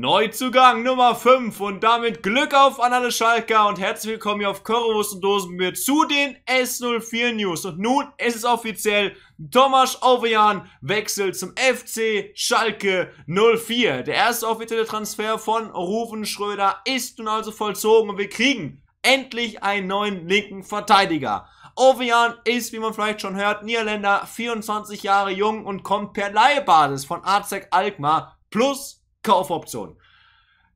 Neuzugang Nummer 5 und damit Glück auf an alle Schalker und herzlich willkommen hier auf Currywurst und Dosenbier zu den S04 News. Und nun ist es offiziell, Thomas Ovejan wechselt zum FC Schalke 04. Der erste offizielle Transfer von Ruven Schröder ist nun also vollzogen und wir kriegen endlich einen neuen linken Verteidiger. Ovejan ist, wie man vielleicht schon hört, Niederländer, 24 Jahre jung und kommt per Leihbasis von Azek Alkmaar plus Kaufoption.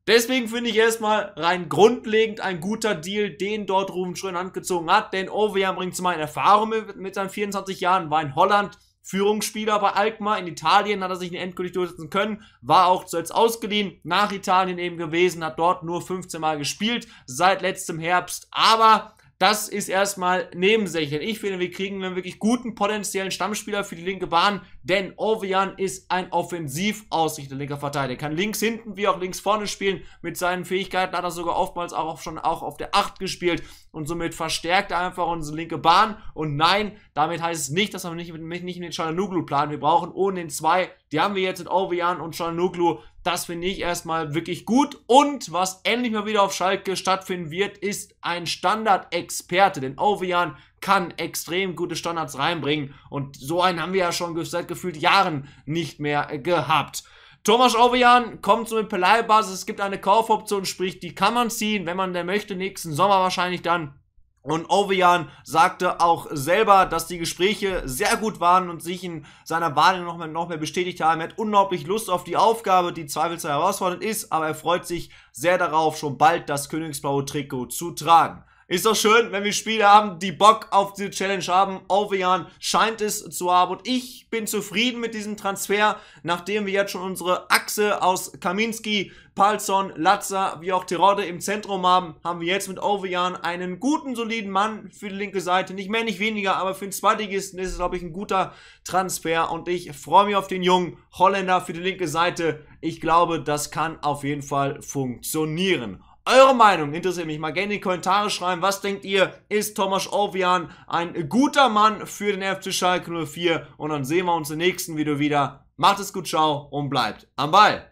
Deswegen finde ich erstmal rein grundlegend ein guter Deal, den dort Ruben Schröder angezogen hat, denn Ovejan bringt zum einen Erfahrungen mit, mit seinen 24 Jahren, war in Holland Führungsspieler bei Alkmaar, in Italien hat er sich endgültig durchsetzen können, war auch zuletzt ausgeliehen, nach Italien eben gewesen, hat dort nur 15 Mal gespielt seit letztem Herbst, aber das ist erstmal nebensächlich. Ich finde, wir kriegen einen wirklich guten potenziellen Stammspieler für die linke Bahn, denn Ovian ist ein offensiv ausrichtender linker Verteidiger. Kann links hinten wie auch links vorne spielen. Mit seinen Fähigkeiten hat er sogar oftmals auch schon auch auf der 8 gespielt und somit verstärkt er einfach unsere linke Bahn. Und nein, damit heißt es nicht, dass wir nicht mit, nicht mit Chalanoglu planen. Wir brauchen ohne den zwei, die haben wir jetzt in Ovian und Chalanoglu, das finde ich erstmal wirklich gut. Und was endlich mal wieder auf Schalke stattfinden wird, ist ein Standard-Experte. Denn Ovian kann extrem gute Standards reinbringen. Und so einen haben wir ja schon seit gefühlt Jahren nicht mehr äh, gehabt. Thomas Ovian kommt so mit Leihbasis. Es gibt eine Kaufoption, sprich, die kann man ziehen, wenn man der möchte, nächsten Sommer wahrscheinlich dann. Und Ovejan sagte auch selber, dass die Gespräche sehr gut waren und sich in seiner Wahrnehmung noch mehr, noch mehr bestätigt haben. Er hat unglaublich Lust auf die Aufgabe, die zweifelsfrei herausfordernd ist, aber er freut sich sehr darauf, schon bald das königsblaue Trikot zu tragen. Ist doch schön, wenn wir Spieler haben, die Bock auf diese Challenge haben. Ovejan scheint es zu haben und ich bin zufrieden mit diesem Transfer, nachdem wir jetzt schon unsere Achse aus Kaminski, Palzon, Latza, wie auch Tirode im Zentrum haben, haben wir jetzt mit Ovejan einen guten, soliden Mann für die linke Seite. Nicht mehr, nicht weniger, aber für den Zweitligisten ist es, glaube ich, ein guter Transfer und ich freue mich auf den jungen Holländer für die linke Seite. Ich glaube, das kann auf jeden Fall funktionieren. Eure Meinung interessiert mich mal gerne in die Kommentare schreiben. Was denkt ihr? Ist Thomas Ovian ein guter Mann für den FC Schalke 04? Und dann sehen wir uns im nächsten Video wieder. Macht es gut, ciao und bleibt am Ball.